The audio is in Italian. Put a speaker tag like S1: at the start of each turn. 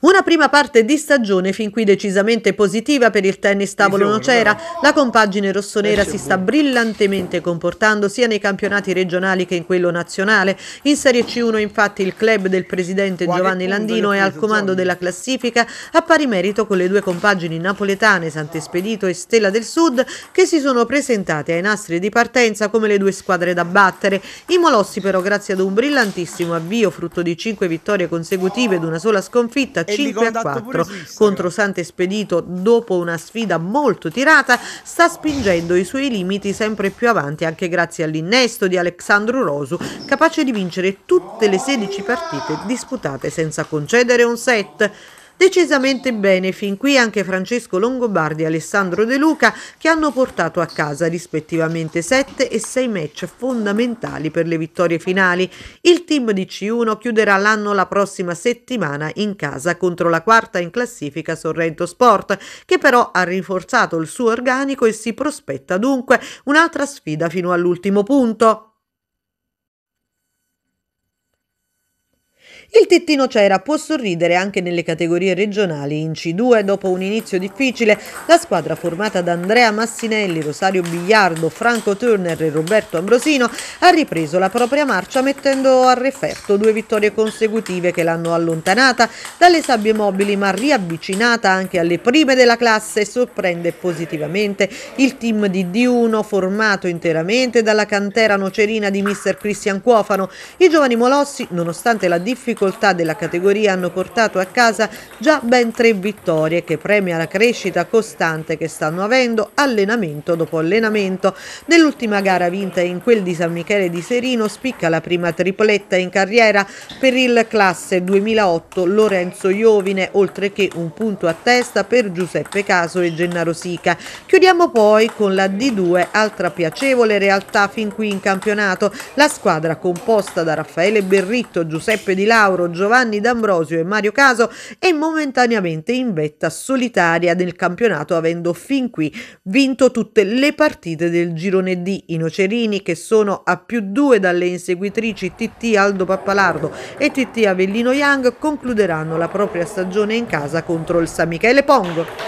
S1: Una prima parte di stagione fin qui decisamente positiva per il tennis tavolo nocera. La compagine rossonera eh, si sta brillantemente comportando sia nei campionati regionali che in quello nazionale. In Serie C1 infatti il club del presidente Giovanni Landino è al comando della classifica a pari merito con le due compagini napoletane Sant'Espedito e Stella del Sud che si sono presentate ai nastri di partenza come le due squadre da battere. I Molossi però grazie ad un brillantissimo avvio frutto di cinque vittorie consecutive ed una sola sconfitta 5 a 4 contro Sante Spedito dopo una sfida molto tirata, sta spingendo i suoi limiti sempre più avanti anche grazie all'innesto di Alexandro Rosu, capace di vincere tutte le 16 partite disputate senza concedere un set decisamente bene fin qui anche Francesco Longobardi e Alessandro De Luca che hanno portato a casa rispettivamente 7 e 6 match fondamentali per le vittorie finali. Il team di C1 chiuderà l'anno la prossima settimana in casa contro la quarta in classifica Sorrento Sport che però ha rinforzato il suo organico e si prospetta dunque un'altra sfida fino all'ultimo punto. Il tettino Cera può sorridere anche nelle categorie regionali. In C2, dopo un inizio difficile, la squadra formata da Andrea Massinelli, Rosario Bigliardo, Franco Turner e Roberto Ambrosino ha ripreso la propria marcia mettendo a referto due vittorie consecutive che l'hanno allontanata dalle sabbie mobili ma riavvicinata anche alle prime della classe. Sorprende positivamente il team di D1 formato interamente dalla cantera nocerina di mister Cristian Cuofano. I giovani Molossi, nonostante la difficoltà, difficoltà della categoria hanno portato a casa già ben tre vittorie che premia la crescita costante che stanno avendo allenamento dopo allenamento. Nell'ultima gara vinta in quel di San Michele di Serino spicca la prima tripletta in carriera per il classe 2008 Lorenzo Iovine, oltre che un punto a testa per Giuseppe Caso e Gennaro Sica. Chiudiamo poi con la D2, altra piacevole realtà fin qui in campionato. La squadra composta da Raffaele Berritto, Giuseppe Di Lago, Lauro, Giovanni D'Ambrosio e Mario Caso è momentaneamente in vetta solitaria del campionato avendo fin qui vinto tutte le partite del girone D. I Nocerini che sono a più due dalle inseguitrici TT Aldo Pappalardo e TT Avellino Young concluderanno la propria stagione in casa contro il San Michele Pongo.